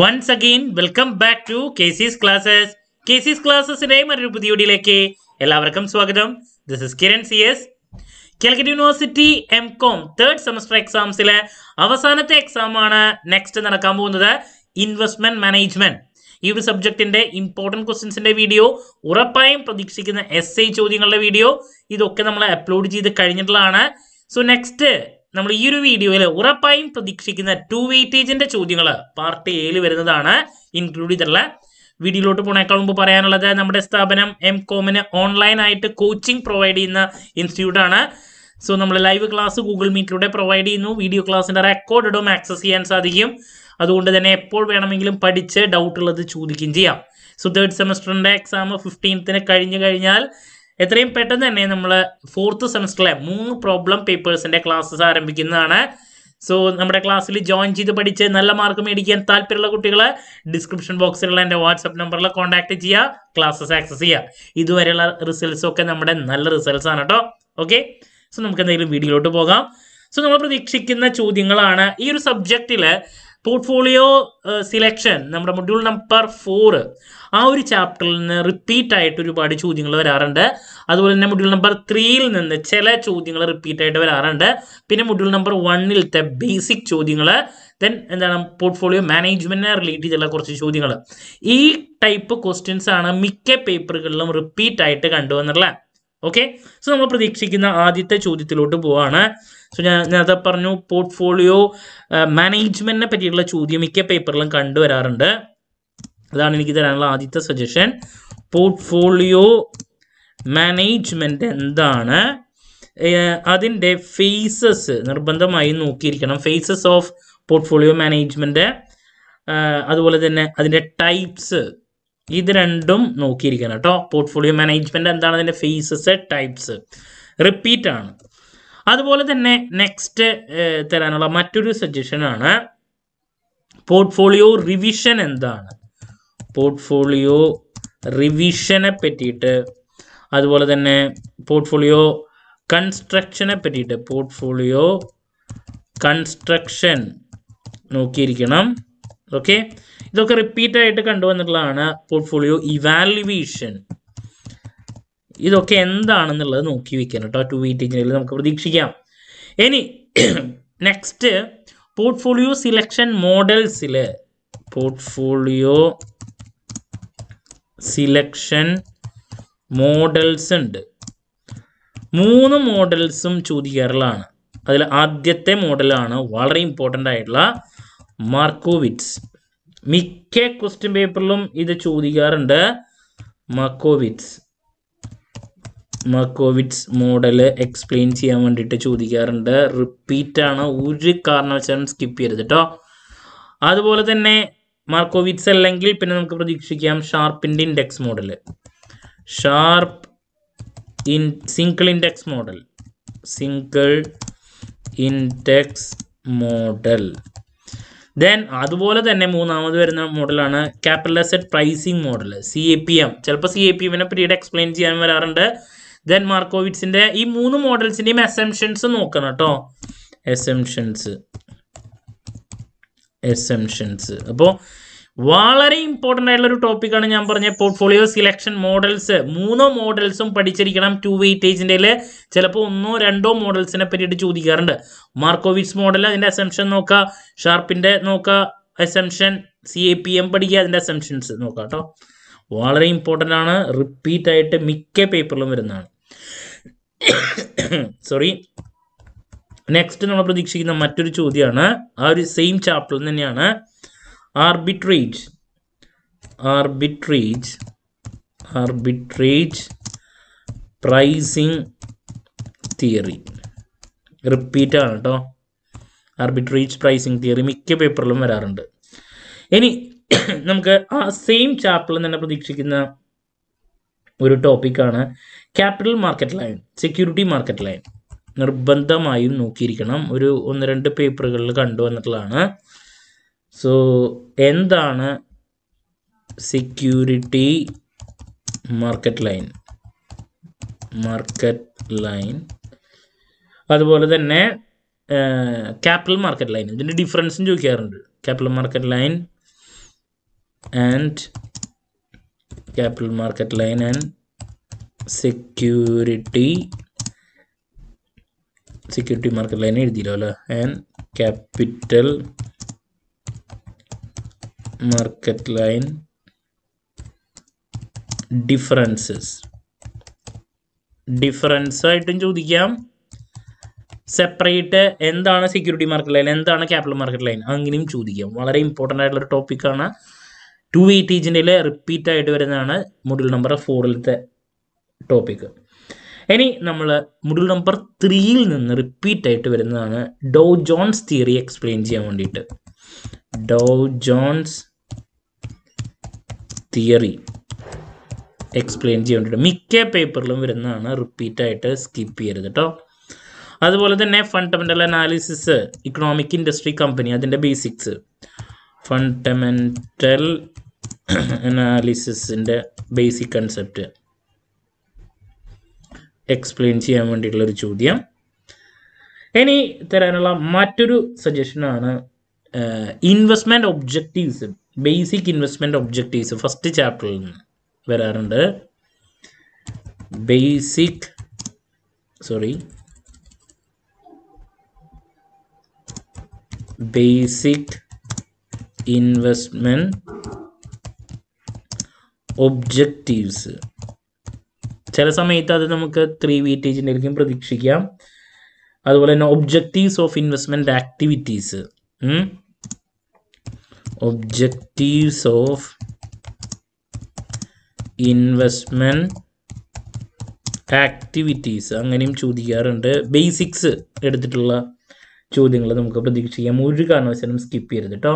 once again welcome back to K KCs classes K KCs ക്ലാസ്സസിന്റെ മറ്റൊരു പുതിയ വീഡിയോയിലേക്ക് എല്ലാവർക്കും സ്വാഗതം this is Kiran C S Calicut university M Com third semester എക്സാംസിലെ അവസാനത്തെ എക്സാമാണ് നെക്സ്റ്റ് നടക്കാൻ പോകുന്നത് ഇൻവെസ്റ്റ്മെന്റ് മാനേജ്മെന്റ് ഈ ഒരു സബ്ജക്റ്റിന്റെ ഇമ്പോർട്ടൻറ്റ് ക്വസ്റ്റ്യൻസിന്റെ വീഡിയോ ഉറപ്പായും പ്രതീക്ഷിക്കുന്ന എസ് ഐ ചോദ്യങ്ങളുടെ വീഡിയോ ഇതൊക്കെ നമ്മൾ അപ്ലോഡ് ചെയ്ത് കഴിഞ്ഞിട്ടുള്ളതാണ് സോ നെക്സ്റ്റ് നമ്മൾ ഈ ഒരു വീഡിയോയിൽ ഉറപ്പായും പ്രതീക്ഷിക്കുന്ന ടു വെയിറ്റേജിന്റെ ചോദ്യങ്ങൾ പാർട്ട് എയിൽ വരുന്നതാണ് ഇൻക്ലൂഡ് ചെയ്തിട്ടുള്ള വീഡിയോയിലോട്ട് പോണേക്കാൾ മുമ്പ് പറയാനുള്ളത് നമ്മുടെ സ്ഥാപനം എം കോമിന് ഓൺലൈനായിട്ട് കോച്ചിങ് പ്രൊവൈഡ് ചെയ്യുന്ന ഇൻസ്റ്റിറ്റ്യൂട്ടാണ് സോ നമ്മൾ ലൈവ് ക്ലാസ് ഗൂഗിൾ മീറ്റിലൂടെ പ്രൊവൈഡ് ചെയ്യുന്നു വീഡിയോ ക്ലാസ്സിൻ്റെ റെക്കോർഡ് ഇടും ആക്സസ് ചെയ്യാൻ സാധിക്കും അതുകൊണ്ട് തന്നെ എപ്പോൾ വേണമെങ്കിലും പഠിച്ച് ഡൗട്ട് ഉള്ളത് ചോദിക്കുകയും ചെയ്യാം സോ തേർഡ് സെമസ്റ്ററിൻ്റെ എക്സാം ഫിഫ്റ്റീൻത്തിന് കഴിഞ്ഞു കഴിഞ്ഞാൽ എത്രയും പെട്ടെന്ന് തന്നെ നമ്മൾ ഫോർത്ത് സെമസ്റ്ററിലെ മൂന്ന് പ്രോബ്ലം പേപ്പേഴ്സിൻ്റെ ക്ലാസ്സസ് ആരംഭിക്കുന്നതാണ് സോ നമ്മുടെ ക്ലാസ്സിൽ ജോയിൻ ചെയ്ത് പഠിച്ച് നല്ല മാർക്ക് മേടിക്കാൻ താല്പര്യമുള്ള കുട്ടികൾ ഡിസ്ക്രിപ്ഷൻ ബോക്സിലുള്ള എൻ്റെ വാട്സപ്പ് നമ്പറിൽ കോൺടാക്ട് ചെയ്യുക ക്ലാസ്സസ് ആക്സസ് ചെയ്യുക ഇതുവരെയുള്ള റിസൾട്ട്സ് ഒക്കെ നമ്മുടെ നല്ല റിസൾട്ട്സ് ആണ് കേട്ടോ ഓക്കെ സോ നമുക്ക് എന്തെങ്കിലും വീഡിയോയിലോട്ട് പോകാം സോ നമ്മൾ പ്രതീക്ഷിക്കുന്ന ചോദ്യങ്ങളാണ് ഈ ഒരു സബ്ജക്റ്റിൽ പോർട്ട്ഫോളിയോ സിലക്ഷൻ uh, നമ്മുടെ മൊഡ്യൂൾ നമ്പർ ഫോർ ആ ഒരു ചാപ്റ്ററിൽ നിന്ന് റിപ്പീറ്റ് ആയിട്ട് ഒരുപാട് ചോദ്യങ്ങൾ വരാറുണ്ട് അതുപോലെ തന്നെ മൊഡ്യൂൾ നമ്പർ ത്രീയിൽ നിന്ന് ചില ചോദ്യങ്ങൾ റിപ്പീറ്റ് ആയിട്ട് വരാറുണ്ട് പിന്നെ മൊഡ്യൂൾ നമ്പർ വണ്ണിലത്തെ ബേസിക് ചോദ്യങ്ങൾ ദെൻ എന്താണ് പോർട്ട്ഫോളിയോ മാനേജ്മെന്റിനെ റിലേറ്റ് ചെയ്തുള്ള കുറച്ച് ചോദ്യങ്ങൾ ഈ ടൈപ്പ് ക്വസ്റ്റ്യൻസ് ആണ് മിക്ക പേപ്പറുകളിലും റിപ്പീറ്റ് ആയിട്ട് കണ്ടുവന്നിട്ടുള്ളത് ഓക്കെ സോ നമ്മൾ പ്രതീക്ഷിക്കുന്ന ആദ്യത്തെ ചോദ്യത്തിലോട്ട് പോവാണ് സോ ഞാൻ നേരത്തെ പറഞ്ഞു പോർട്ട്ഫോളിയോ മാനേജ്മെന്റിനെ പറ്റിയിട്ടുള്ള ചോദ്യം മിക്ക പേപ്പറിലും കണ്ടുവരാറുണ്ട് അതാണ് എനിക്ക് തരാനുള്ള ആദ്യത്തെ സജഷൻ പോർട്ട്ഫോളിയോ മാനേജ്മെന്റ് എന്താണ് അതിൻ്റെ ഫേസസ് നിർബന്ധമായി നോക്കിയിരിക്കണം ഫേസസ് ഓഫ് പോർട്ട്ഫോളിയോ മാനേജ്മെന്റ് അതുപോലെ തന്നെ അതിൻ്റെ ടൈപ്സ് ഇത് രണ്ടും നോക്കിയിരിക്കണം കേട്ടോ പോർട്ട്ഫോളിയോ മാനേജ്മെന്റ് എന്താണ് അതിൻ്റെ ഫേസസ് ടൈപ്സ് റിപ്പീറ്റ് ആണ് അതുപോലെ തന്നെ നെക്സ്റ്റ് തരാനുള്ള മറ്റൊരു സജഷനാണ് പോർട്ട്ഫോളിയോ റിവിഷൻ എന്താണ് പോർട്ട്ഫോളിയോ റിവിഷനെ പറ്റിയിട്ട് അതുപോലെ തന്നെ പോർട്ട്ഫോളിയോ കൺസ്ട്രക്ഷനെ പറ്റിയിട്ട് പോർട്ട്ഫോളിയോ കൺസ്ട്രക്ഷൻ നോക്കിയിരിക്കണം ഓക്കെ ഇതൊക്കെ റിപ്പീറ്റ് ആയിട്ട് കണ്ടുവന്നിട്ടുള്ളതാണ് പോർട്ട്ഫോളിയോ ഇവാലുവേഷൻ ഇതൊക്കെ എന്താണെന്നുള്ളത് നോക്കി വെക്കണം കേട്ടോ ടു വീറ്റ് എഞ്ചിനിൽ നമുക്ക് പ്രതീക്ഷിക്കാം ഇനി നെക്സ്റ്റ് പോർട്ട്ഫോളിയോ സിലക്ഷൻ മോഡൽസിൽ പോർട്ട്ഫോളിയോ സിലക്ഷൻ മോഡൽസ് ഉണ്ട് മൂന്ന് മോഡൽസും ചോദിക്കാറുള്ളതാണ് അതിൽ ആദ്യത്തെ മോഡലാണ് വളരെ ഇമ്പോർട്ടൻ്റ് ആയിട്ടുള്ള മാർക്കോവിറ്റ്സ് മിക്ക ക്വസ്റ്റ്യൻ പേപ്പറിലും ഇത് ചോദിക്കാറുണ്ട് മാർക്കോവിറ്റ്സ് മെർക്കോവിറ്റ്സ് മോഡൽ എക്സ്പ്ലെയിൻ ചെയ്യാൻ വേണ്ടിയിട്ട് ചോദിക്കാറുണ്ട് റിപ്പീറ്റാണ് ഒരു കാരണവശാലും സ്കിപ്പ് ചെയ്യരുത് കേട്ടോ അതുപോലെ തന്നെ മാർക്കോവിറ്റ്സ് അല്ലെങ്കിൽ പിന്നെ നമുക്ക് പ്രതീക്ഷിക്കാം ഷാർപ്പിൻ്റെ index model Sharpe in single index model single index model then അതുപോലെ തന്നെ മൂന്നാമത് വരുന്ന മോഡലാണ് capital asset pricing model C A P M ചിലപ്പോൾ സി എ പി എമ്മിനെ പിന്നീട് എക്സ്പ്ലെയിൻ ചെയ്യാൻ വരാറുണ്ട് ദെൻ മാർക്കോവിറ്റ്സിന്റെ ഈ മൂന്ന് മോഡൽസിന്റെയും എസംഷൻസ് നോക്കണം കേട്ടോ എസംഷൻസ് എസംഷൻസ് അപ്പോൾ വളരെ ഇമ്പോർട്ടൻ്റ് ആയിട്ടുള്ള ഒരു ടോപ്പിക്കാണ് ഞാൻ പറഞ്ഞ പോർട്ട്ഫോളിയോ സിലക്ഷൻ മോഡൽസ് മൂന്നോ മോഡൽസും പഠിച്ചിരിക്കണം ടു വെയിറ്റേജിൻ്റെ ചിലപ്പോൾ ഒന്നോ രണ്ടോ മോഡൽസിനെ പറ്റിയിട്ട് ചോദിക്കാറുണ്ട് മാർക്കോവിറ്റ്സ് മോഡൽ അതിൻ്റെ അസംഷൻ നോക്കുക ഷാർപ്പിൻ്റെ നോക്കുക assumption C A P M പഠിക്കുക അതിൻ്റെ അസംഷൻസ് നോക്കാം കേട്ടോ വളരെ ഇമ്പോർട്ടൻ്റ് ആണ് റിപ്പീറ്റ് ആയിട്ട് മിക്ക പേപ്പറിലും വരുന്നതാണ് സോറി നെക്സ്റ്റ് നമ്മൾ പ്രതീക്ഷിക്കുന്ന മറ്റൊരു ചോദ്യമാണ് ആ ഒരു സെയിം ചാപ്റ്ററിൽ തന്നെയാണ് arbitrage arbitrage arbitrage pricing theory repeat ആണ് കേട്ടോ ആർബിട്രേജ് പ്രൈസിങ് തിയറി മിക്ക പേപ്പറിലും വരാറുണ്ട് ഇനി നമുക്ക് ആ സെയിം ചാപ്റ്ററിൽ തന്നെ പ്രതീക്ഷിക്കുന്ന ഒരു ടോപ്പിക്കാണ് capital market line security market line നിർബന്ധമായും നോക്കിയിരിക്കണം ഒരു ഒന്ന് രണ്ട് പേപ്പറുകളിൽ കണ്ടുവന്നിട്ടുള്ളതാണ് സോ എന്താണ് security market line market line അതുപോലെ തന്നെ ക്യാപിറ്റൽ മാർക്കറ്റ് ലൈൻ ഇതിൻ്റെ ഡിഫറൻസും ചോദിക്കാറുണ്ട് capital market line and capital market line and security security market line എഴുതിയില്ല and capital market line differences difference ആയിട്ടും ചോദിക്കാം സെപ്പറേറ്റ് എന്താണ് സെക്യൂരിറ്റി മാർക്കറ്റ് ലൈൻ എന്താണ് ക്യാപിറ്റൽ മാർക്കറ്റ് ലൈൻ അങ്ങനെയും ചോദിക്കാം വളരെ ഇമ്പോർട്ടൻ്റ് ആയിട്ടുള്ള ഒരു ടോപ്പിക്കാണ് ടു വെയിറ്റേജിൻ്റെ റിപ്പീറ്റ് ആയിട്ട് വരുന്നതാണ് മുഡിൽ നമ്പർ ഫോറിലത്തെ ടോപ്പിക്ക് ഇനി നമ്മൾ മുഡിൽ നമ്പർ ത്രീയിൽ നിന്ന് റിപ്പീറ്റ് ആയിട്ട് വരുന്നതാണ് ഡോ ജോൺസ് തിയറി എക്സ്പ്ലെയിൻ ചെയ്യാൻ വേണ്ടിയിട്ട് ഡോ ജോൺസ് തിയറി എക്സ്പ്ലെയിൻ ചെയ്യാൻ വേണ്ടിയിട്ട് മിക്ക പേപ്പറിലും വരുന്നതാണ് റിപ്പീറ്റ് ആയിട്ട് സ്കിപ്പ് ചെയ്യരുത് കേട്ടോ അതുപോലെ തന്നെ fundamental analysis economic industry company അതിൻ്റെ ബേസിക്സ് ഫണ്ടമെൻ്റൽ അനാലിസിസിൻ്റെ ബേസിക് കൺസെപ്റ്റ് എക്സ്പ്ലെയിൻ ചെയ്യാൻ വേണ്ടിയിട്ടുള്ളൊരു ചോദ്യം ഇനി തരാനുള്ള മറ്റൊരു സജഷനാണ് investment objectives basic investment objectives first ചാപ്റ്ററിൽ നിന്ന് വരാറുണ്ട് basic sorry basic investment objectives ചില സമയത്ത് അത് നമുക്ക് ത്രീ വീറ്റേജിൻ്റെ ആയിരിക്കും പ്രതീക്ഷിക്കാം അതുപോലെ തന്നെ objectives of investment activities objectives of investment activities അങ്ങനെയും ചോദിക്കാറുണ്ട് ബേസിക്സ് എടുത്തിട്ടുള്ള ചോദ്യങ്ങൾ നമുക്ക് പ്രതീക്ഷിക്കാം ഒരു കാരണവശാലും സ്കിപ്പ് ചെയ്യരുത് കേട്ടോ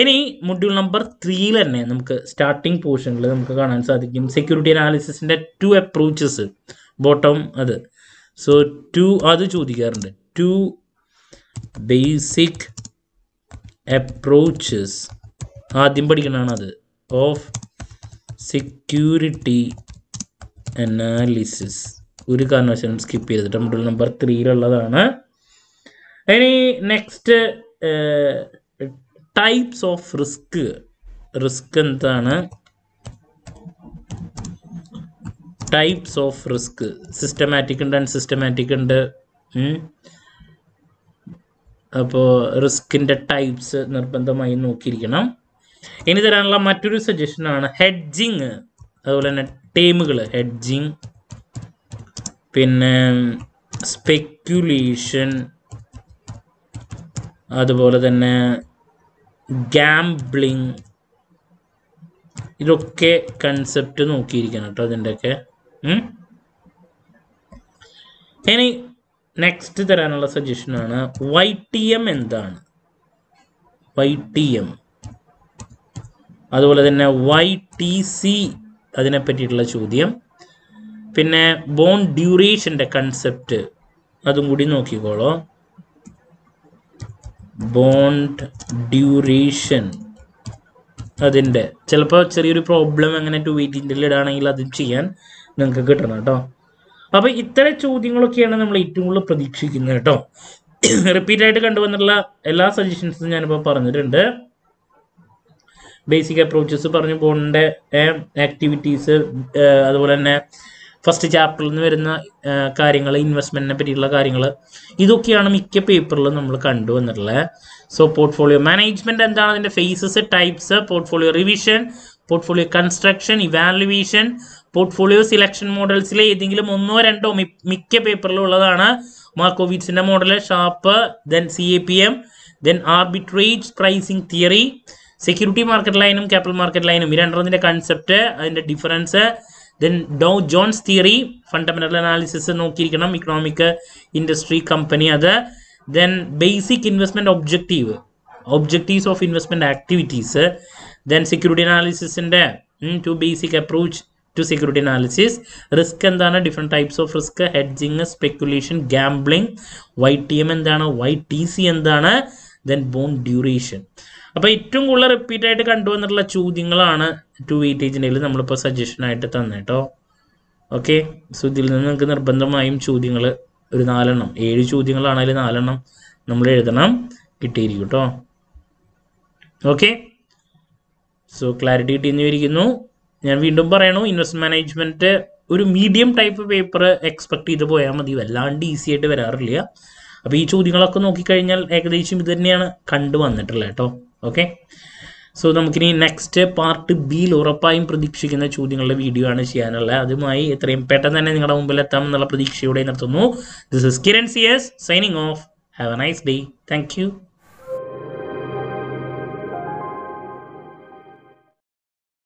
ഇനി മൊഡ്യൂൾ നമ്പർ ത്രീയിൽ തന്നെ നമുക്ക് സ്റ്റാർട്ടിംഗ് പോർഷനിൽ നമുക്ക് കാണാൻ സാധിക്കും സെക്യൂരിറ്റി അനാലിസിസിൻ്റെ ടു അപ്രോച്ചസ് ബോട്ടം അത് സോ ടു അത് ചോദിക്കാറുണ്ട് ടു ബേസിക് അപ്രോച്ചസ് ആദ്യം പഠിക്കണതാണ് അത് ഓഫ് സെക്യൂരിറ്റി അനാലിസിസ് ഒരു കാരണവശാലും സ്കിപ്പ് ചെയ്തിട്ട് മൊഡ്യൂൾ നമ്പർ ത്രീയിലുള്ളതാണ് ഇനി next types of risk risk എന്താണ് ടൈപ്സ് ഓഫ് റിസ്ക് സിസ്റ്റമാറ്റിക് ഉണ്ട് അൺസിസ്റ്റമാറ്റിക് ഉണ്ട് അപ്പോൾ റിസ്കിൻ്റെ ടൈപ്സ് നിർബന്ധമായി നോക്കിയിരിക്കണം ഇനി തരാനുള്ള മറ്റൊരു സജഷൻ ആണ് ഹെഡ്ജിങ് അതുപോലെ തന്നെ ടേമുകൾ ഹെഡ്ജിങ് പിന്നെ സ്പെക്യുലേഷൻ അതുപോലെ തന്നെ ഗ്യാംബ്ലിങ് ഇതൊക്കെ കൺസെപ്റ്റ് നോക്കിയിരിക്കണം കേട്ടോ അതിൻ്റെയൊക്കെ ഇനി നെക്സ്റ്റ് തരാനുള്ള സജഷനാണ് വൈ ടി എം എന്താണ് വൈ ടി എം അതുപോലെ തന്നെ വൈ ടി സി അതിനെ പറ്റിയിട്ടുള്ള ചോദ്യം പിന്നെ ബോൺ ഡ്യൂറേഷൻ്റെ കൺസെപ്റ്റ് അതും കൂടി നോക്കിക്കോളോ ബോണ്ട് ഡ്യൂറേഷൻ അതിൻ്റെ ചിലപ്പോൾ ചെറിയൊരു പ്രോബ്ലം അങ്ങനെ ടു വെയിറ്റിൻ്റെ ഇടാണെങ്കിൽ അത് ചെയ്യാൻ നിങ്ങൾക്ക് കിട്ടണം കേട്ടോ അപ്പോൾ ഇത്തരം ചോദ്യങ്ങളൊക്കെയാണ് നമ്മൾ ഏറ്റവും കൂടുതൽ പ്രതീക്ഷിക്കുന്നത് കേട്ടോ ആയിട്ട് കണ്ടുവന്നിട്ടുള്ള എല്ലാ സജഷൻസും ഞാനിപ്പോൾ പറഞ്ഞിട്ടുണ്ട് ബേസിക് അപ്രോച്ചസ് പറഞ്ഞു ബോണ്ടിൻ്റെ ആക്ടിവിറ്റീസ് അതുപോലെ തന്നെ ഫസ്റ്റ് ചാപ്റ്ററിൽ നിന്ന് വരുന്ന കാര്യങ്ങൾ ഇൻവെസ്റ്റ്മെൻറ്റിനെ പറ്റിയുള്ള കാര്യങ്ങൾ ഇതൊക്കെയാണ് മിക്ക പേപ്പറിലും നമ്മൾ കണ്ടുവന്നിട്ടുള്ളത് സോ പോർട്ട്ഫോളിയോ മാനേജ്മെൻറ്റ് എന്താണ് അതിൻ്റെ phases types portfolio revision portfolio construction evaluation portfolio selection മോഡൽസിലെ ഏതെങ്കിലും ഒന്നോ രണ്ടോ മിക്ക പേപ്പറിലും ഉള്ളതാണ് മാർക്കോവിറ്റ്സിൻ്റെ model Sharpe then C A P M then arbitrage pricing theory security market ലൈനും ക്യാപിറ്റൽ മാർക്കറ്റ് ലൈനും ഈ രണ്ടെണ്ണത്തിൻ്റെ കൺസെപ്റ്റ് അതിൻ്റെ difference then Dow Jones theory fundamental analysis നോക്കിയിരിക്കണം ഇക്കണോമിക് ഇൻഡസ്ട്രി കമ്പനി അത് then basic investment objective objectives of investment activities then security അനാലിസിസിന്റെ two basic approach to security analysis risk എന്താണ് different types of risk hedging speculation gambling Y T M എന്താണ് Y T C എന്താണ് then bond duration അപ്പോൾ ഏറ്റവും കൂടുതൽ repeat ആയിട്ട് കണ്ടുവന്നിട്ടുള്ള ചോദ്യങ്ങളാണ് to V ടീച്ചിൻ്റെ നമ്മളിപ്പോൾ സജഷനായിട്ട് തന്നെ കേട്ടോ ഓക്കെ സോ ഇതിൽ നിന്ന് നിങ്ങൾക്ക് നിർബന്ധമായും ചോദ്യങ്ങൾ ഒരു നാലെണ്ണം ഏഴ് ചോദ്യങ്ങളാണെങ്കിൽ നാലെണ്ണം നമ്മൾ എഴുതണം കിട്ടിയിരിക്കും കേട്ടോ ഓക്കെ സോ ക്ലാരിറ്റി കിട്ടിയെന്ന് വിരിക്കുന്നു ഞാൻ വീണ്ടും പറയണു ഇൻവെസ്റ്റ്മെന്റ് മാനേജ്മെന്റ് ഒരു മീഡിയം ടൈപ്പ് പേപ്പർ എക്സ്പെക്ട് ചെയ്ത് പോയാൽ മതി വല്ലാണ്ട് ഈസി ആയിട്ട് വരാറില്ല അപ്പോൾ ഈ ചോദ്യങ്ങളൊക്കെ നോക്കിക്കഴിഞ്ഞാൽ ഏകദേശം ഇത് തന്നെയാണ് കണ്ടു വന്നിട്ടുള്ളത് കേട്ടോ ഓക്കെ സോ നമുക്കിനി നെക്സ്റ്റ് പാർട്ട് ബിയിൽ ഉറപ്പായും പ്രതീക്ഷിക്കുന്ന ചോദ്യങ്ങളുടെ വീഡിയോ ആണ് ചെയ്യാനുള്ളത് അതുമായി എത്രയും പെട്ടെന്ന് തന്നെ നിങ്ങളുടെ മുമ്പിൽ എത്താം എന്നുള്ള പ്രതീക്ഷയോടെ നിർത്തുന്നു this is Kiran C S signing off have a nice day thank U